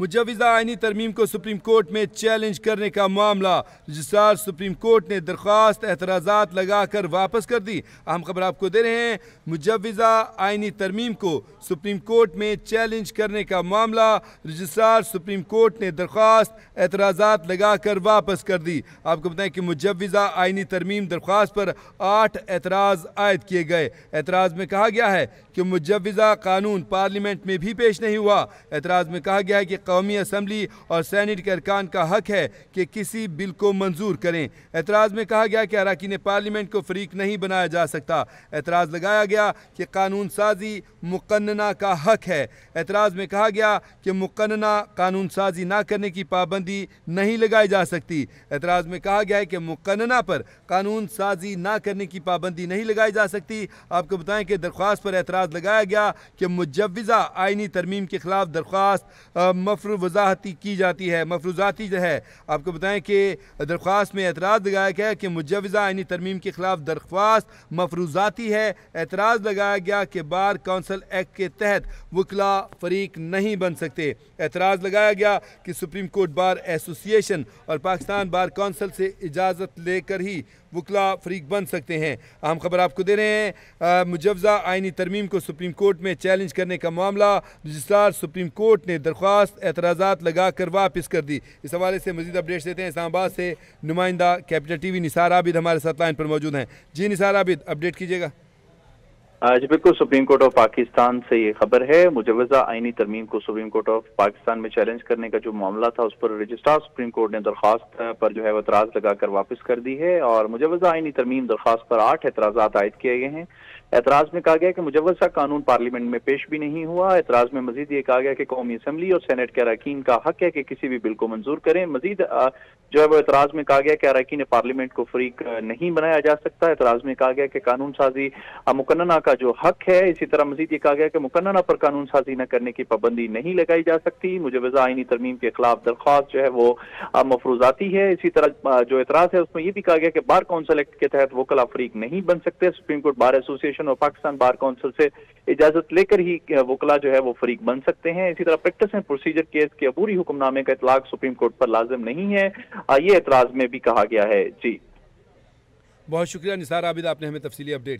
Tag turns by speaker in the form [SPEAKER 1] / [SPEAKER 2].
[SPEAKER 1] मुजवजा आइनी तरमीम को सुप्रीम कोर्ट में चैलेंज करने का मामला रजिस्ट्रार सुप्रीम कोर्ट ने दरख्वास्त एतराज लगा कर वापस कर दी अहम खबर आपको दे रहे हैं मुजवजा आइनी तरमीम को सुप्रीम कोर्ट में चैलेंज करने का मामला रजिस्ट्रार सुप्रीम कोर्ट ने दरख्वास्त एतराज लगा कर वापस कर दी आपको बताएं कि मुजवजा आइनी तरमीम दरख्वास्त पर आठ एतराज़ आयद किए गए एतराज़ में कहा गया है कि मुजवजा कानून पार्लियामेंट में भी पेश नहीं हुआ एतराज़ में कहा गया है कि कौमी असम्बली और सैनेट के अरकान का हक है कि किसी बिल को मंजूर करें एतराज़ में कहा गया कि अरकान पार्लियामेंट को फरीक नहीं बनाया जा सकता एतराज़ लगाया गया कि कानून साजी मुकन्ना का हक है एतराज़ में कहा गया कि मुकन्ना कानून साजी ना करने की पाबंदी नहीं लगाई जा सकती एतराज़ में कहा गया है कि मुकन्ना पर कानून साजी ना करने की पाबंदी नहीं लगाई जा सकती आपको बताएं कि दरख्वास्त पर एतराज़ लगाया गया कि मुजवज़ा आइनी तरमीम के खिलाफ दरख्वास्त मफरू वजाहती की जाती है मफरूजाती जो है आपको बताएं कि दरख्वास्त में एतराज़ लगाया गया कि मुजवज़ा आइनी तरमीम के ख़िलाफ़ दरख्वास्त मफरूजाती है एतराज़ लगाया गया कि बार कौंसल एक्ट के तहत वकला फरीक नहीं बन सकते एतराज़ लगाया गया कि सुप्रीम कोर्ट बार एसोसिएशन और पाकिस्तान बार कौंसल से इजाज़त लेकर ही वकला फरीक बन सकते हैं अहम खबर आपको दे रहे हैं मुजवजा आइनी तरमीम को सुप्रीम कोर्ट में चैलेंज करने का मामला रजिस्ट्रार सुप्रीम कोर्ट ने दरख्वास्त एतराज़ा लगा कर वापस कर दी इस हवाले से मजीद अपडेट्स देते हैं इस्लामाबाद से नुमाइंदा capital T V Nisar Abid हमारे साथ लाइन पर मौजूद हैं जी निसार आबिद अपडेट कीजिएगा आज
[SPEAKER 2] बिल्कुल सुप्रीम कोर्ट ऑफ पाकिस्तान से ये खबर है मुजवजा आइनी तरमीम को सुप्रीम कोर्ट ऑफ पाकिस्तान में चैलेंज करने का जो मामला था उस पर रजिस्ट्रार सुप्रीम कोर्ट ने दरखास्त पर जो है वो एतराज लगाकर वापस कर दी है और मुजवजा आइनी तरमीम दरखास्त पर आठ एतराजा आयद किए गए हैं एतराज में कहा गया कि मुजवजा कानून पार्लियामेंट में पेश भी नहीं हुआ एतराज में मजीद ये कहा गया कि कौमी असम्बली और सैनेट के अरकान का हक है कि किसी भी बिल को मंजूर करें मजीद जो है वो एतराज में कहा गया कि अरकान पार्लियामेंट को फरीक नहीं बनाया जा सकता एतराज में कहा गया कि कानून साजी मुकन्ना का जो हक है इसी तरह मजीद ये कहा गया कि मुकन्ना पर कानून साजी न करने की पाबंदी नहीं लगाई जा सकती मुझे आइनी तरमीम के खिलाफ दरख्वास्त जो है वो मफरूजाती है इसी तरह जो एतराज़ है उसमें यह भी कहा गया कि बार काउंसिल एक्ट के तहत वो कला फरीक नहीं बन सकते सुप्रीम कोर्ट बार एसोसिएशन और पाकिस्तान बार काउंसिल से इजाजत लेकर ही वकला जो है वो फरीक बन सकते हैं इसी तरह प्रैक्टिस एंड प्रोसीजर केस के अबूरी हुक्मनामे का इतलाक सुप्रीम कोर्ट पर लाजम नहीं है ये एतराज में भी कहा गया है जी
[SPEAKER 1] बहुत शुक्रिया निसार आबिद आपने हमें तफसीली अपडेट